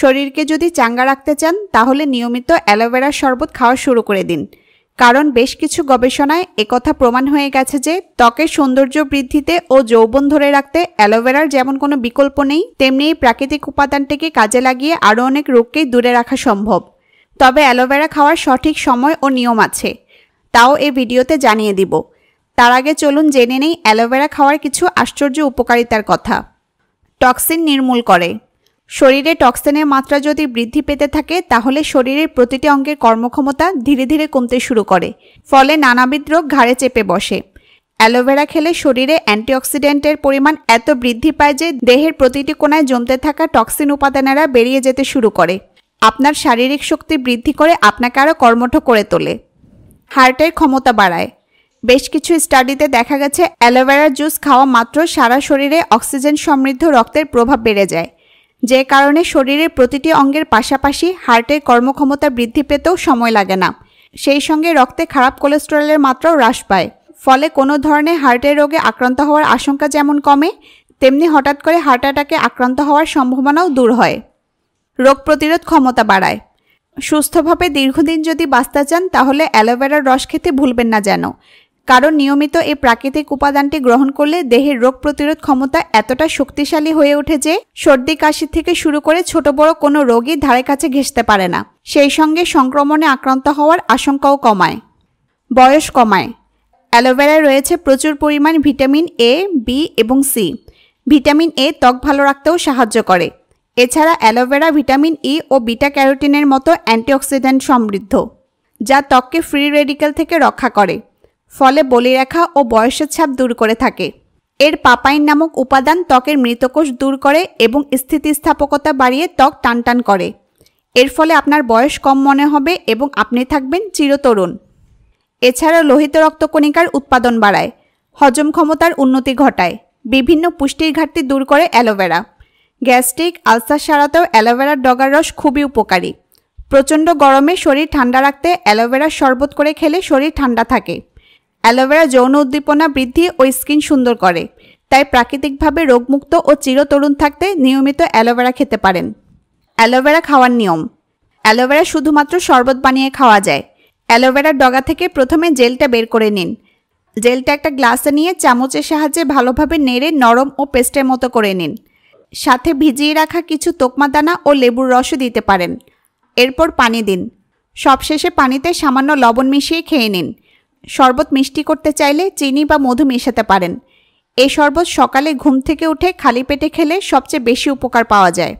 শরীরকে যদি চাঙ্গা রাখতে চান তাহলে নিয়মিত অ্যালোভেরার শরবত খাওয়া শুরু করে দিন কারণ বেশ কিছু গবেষণায় একথা প্রমাণ হয়ে গেছে যে ত্বকের সৌন্দর্য বৃদ্ধিতে ও যৌবন ধরে রাখতে অ্যালোভেরার যেমন কোনো বিকল্প নেই তেমনি এই প্রাকৃতিক উপাদানটিকে কাজে লাগিয়ে আরও অনেক রোগকেই দূরে রাখা সম্ভব তবে অ্যালোভেরা খাওয়ার সঠিক সময় ও নিয়ম আছে তাও এই ভিডিওতে জানিয়ে দিব তার আগে চলুন জেনে নেই অ্যালোভেরা খাওয়ার কিছু আশ্চর্য উপকারিতার কথা টক্সিন নির্মূল করে শরীরে টক্সিনের মাত্রা যদি বৃদ্ধি পেতে থাকে তাহলে শরীরের প্রতিটি অঙ্গের কর্মক্ষমতা ধীরে ধীরে কমতে শুরু করে ফলে নানাবিধ রোগ ঘাড়ে চেপে বসে অ্যালোভেরা খেলে শরীরে অ্যান্টিঅক্সিডেন্টের পরিমাণ এত বৃদ্ধি পায় যে দেহের প্রতিটি কোনায় জমতে থাকা টক্সিন উপাদানেরা বেরিয়ে যেতে শুরু করে আপনার শারীরিক শক্তি বৃদ্ধি করে আপনাকে আরও কর্মঠ করে তোলে হার্টের ক্ষমতা বাড়ায় বেশ কিছু স্টাডিতে দেখা গেছে অ্যালোভেরার জুস খাওয়া মাত্র সারা শরীরে অক্সিজেন সমৃদ্ধ রক্তের প্রভাব বেড়ে যায় যে কারণে শরীরের প্রতিটি অঙ্গের পাশাপাশি হার্টের কর্মক্ষমতা বৃদ্ধি পেতেও সময় লাগে না সেই সঙ্গে রক্তে খারাপ কোলেস্টেরলের মাত্রাও হ্রাস পায় ফলে কোনো ধরনের হার্টের রোগে আক্রান্ত হওয়ার আশঙ্কা যেমন কমে তেমনি হঠাৎ করে হার্ট অ্যাটাকে আক্রান্ত হওয়ার সম্ভাবনাও দূর হয় রোগ প্রতিরোধ ক্ষমতা বাড়ায় সুস্থভাবে দীর্ঘদিন যদি বাঁচতে চান তাহলে অ্যালোভেরার রস খেতে ভুলবেন না যেন কারণ নিয়মিত এই প্রাকৃতিক উপাদানটি গ্রহণ করলে দেহের রোগ প্রতিরোধ ক্ষমতা এতটা শক্তিশালী হয়ে ওঠে যে সর্দি কাশি থেকে শুরু করে ছোট বড় কোনো রোগী ধারে কাছে ঘেঁষতে পারে না সেই সঙ্গে সংক্রমণে আক্রান্ত হওয়ার আশঙ্কাও কমায় বয়স কমায় অ্যালোভেরায় রয়েছে প্রচুর পরিমাণ ভিটামিন এ বি এবং সি ভিটামিন এ ত্বক ভালো রাখতেও সাহায্য করে এছাড়া অ্যালোভেরা ভিটামিন ই e ও বিটা ক্যারোটিনের মতো অ্যান্টিঅক্সিডেন্ট সমৃদ্ধ যা ত্বককে ফ্রি রেডিক্যাল থেকে রক্ষা করে ফলে বলিরেখা ও বয়সের ছাপ দূর করে থাকে এর পাপাইন নামক উপাদান ত্বকের মৃতকোষ দূর করে এবং স্থিতিস্থাপকতা বাড়িয়ে ত্বক টানটান করে এর ফলে আপনার বয়স কম মনে হবে এবং আপনি থাকবেন চিরতরুণ এছাড়া লোহিত রক্তকণিকার উৎপাদন বাড়ায় হজম ক্ষমতার উন্নতি ঘটায় বিভিন্ন পুষ্টির ঘাটতি দূর করে অ্যালোভেরা গ্যাস্ট্রিক আলসার সারাতেও অ্যালোভেরার ডগার রস খুবই উপকারী প্রচণ্ড গরমে শরীর ঠান্ডা রাখতে অ্যালোভেরার শরবত করে খেলে শরীর ঠান্ডা থাকে অ্যালোভেরা যৌন উদ্দীপনা বৃদ্ধি ও স্কিন সুন্দর করে তাই প্রাকৃতিকভাবে রোগমুক্ত ও চিরতরুণ থাকতে নিয়মিত অ্যালোভেরা খেতে পারেন অ্যালোভেরা খাওয়ার নিয়ম অ্যালোভেরা শুধুমাত্র শরবত বানিয়ে খাওয়া যায় অ্যালোভেরার ডগা থেকে প্রথমে জেলটা বের করে নিন জেলটা একটা গ্লাসে নিয়ে চামচের সাহায্যে ভালোভাবে নেড়ে নরম ও পেস্টের মতো করে নিন সাথে ভিজিয়ে রাখা কিছু তোকমা দানা ও লেবুর রসও দিতে পারেন এরপর পানি দিন সবশেষে পানিতে সামান্য লবণ মিশিয়ে খেয়ে নিন শরবত মিষ্টি করতে চাইলে চিনি বা মধু মেশাতে পারেন এই শরবত সকালে ঘুম থেকে উঠে খালি পেটে খেলে সবচেয়ে বেশি উপকার পাওয়া যায়